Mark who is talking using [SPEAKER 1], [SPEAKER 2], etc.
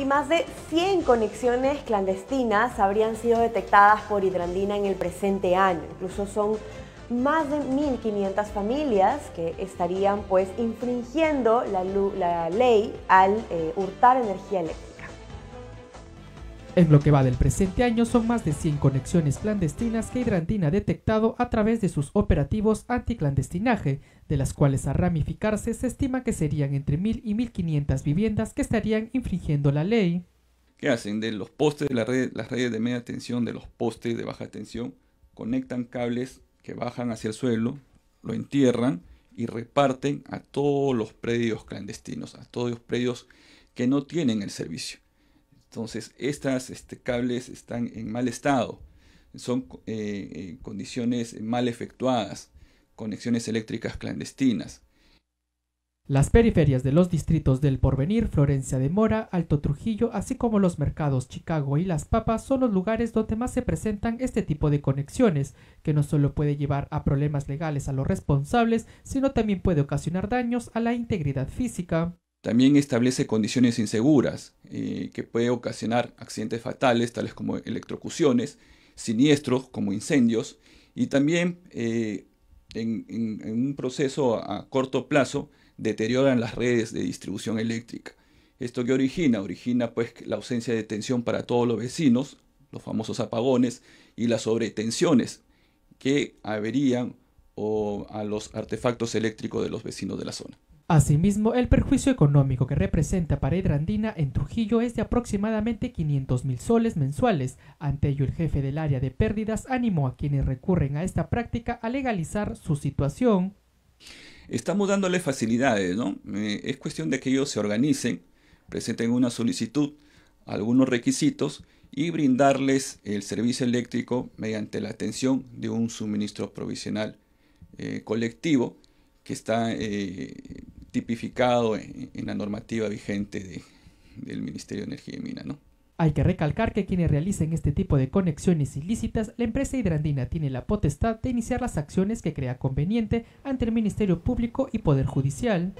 [SPEAKER 1] y más de 100 conexiones clandestinas habrían sido detectadas por Hidrandina en el presente año. Incluso son más de 1.500 familias que estarían pues infringiendo la, ley al eh, hurtar energía
[SPEAKER 2] eléctrica. En lo que va del presente año son más de 100 conexiones clandestinas que Hidrantina ha detectado a través de sus operativos anticlandestinaje, de las cuales a ramificarse se estima que serían entre 1.000 y 1.500 viviendas que estarían infringiendo la ley.
[SPEAKER 1] ¿Qué hacen? De los postes de las redes de media tensión, de los postes de baja tensión, conectan cables que bajan hacia el suelo, lo entierran y reparten a todos los predios clandestinos, a todos los predios que no tienen el servicio. Entonces, estas este, cables están en mal estado, son eh, eh, condiciones mal efectuadas, conexiones eléctricas clandestinas.
[SPEAKER 2] Las periferias de los distritos del Porvenir, Florencia de Mora, Alto Trujillo, así como los mercados Chicago y Las Papas son los lugares donde más se presentan este tipo de conexiones, que no solo puede llevar a problemas legales a los responsables, sino también puede ocasionar daños a la integridad física.
[SPEAKER 1] También establece condiciones inseguras eh, que puede ocasionar accidentes fatales, tales como electrocuciones, siniestros como incendios, y también eh, en, un proceso a, corto plazo deterioran las redes de distribución eléctrica. ¿Esto qué origina? Origina pues la ausencia de tensión para todos los vecinos, los famosos apagones y las sobretensiones que averían a los artefactos eléctricos de los vecinos de la zona.
[SPEAKER 2] Asimismo, el perjuicio económico que representa para Hidrandina en Trujillo es de aproximadamente 500 mil soles mensuales. Ante ello, el jefe del área de pérdidas animó a quienes recurren a esta práctica a legalizar su situación.
[SPEAKER 1] Estamos dándole facilidades, ¿no? Eh, es cuestión de que ellos se organicen, presenten una solicitud, algunos requisitos y brindarles el servicio eléctrico mediante la atención de un suministro provisional eh, colectivo que está eh, tipificado en, la normativa vigente del Ministerio de Energía y Mina. ¿no?
[SPEAKER 2] Hay que recalcar que quienes realicen este tipo de conexiones ilícitas, la empresa hidrandina tiene la potestad de iniciar las acciones que crea conveniente ante el Ministerio Público y Poder Judicial.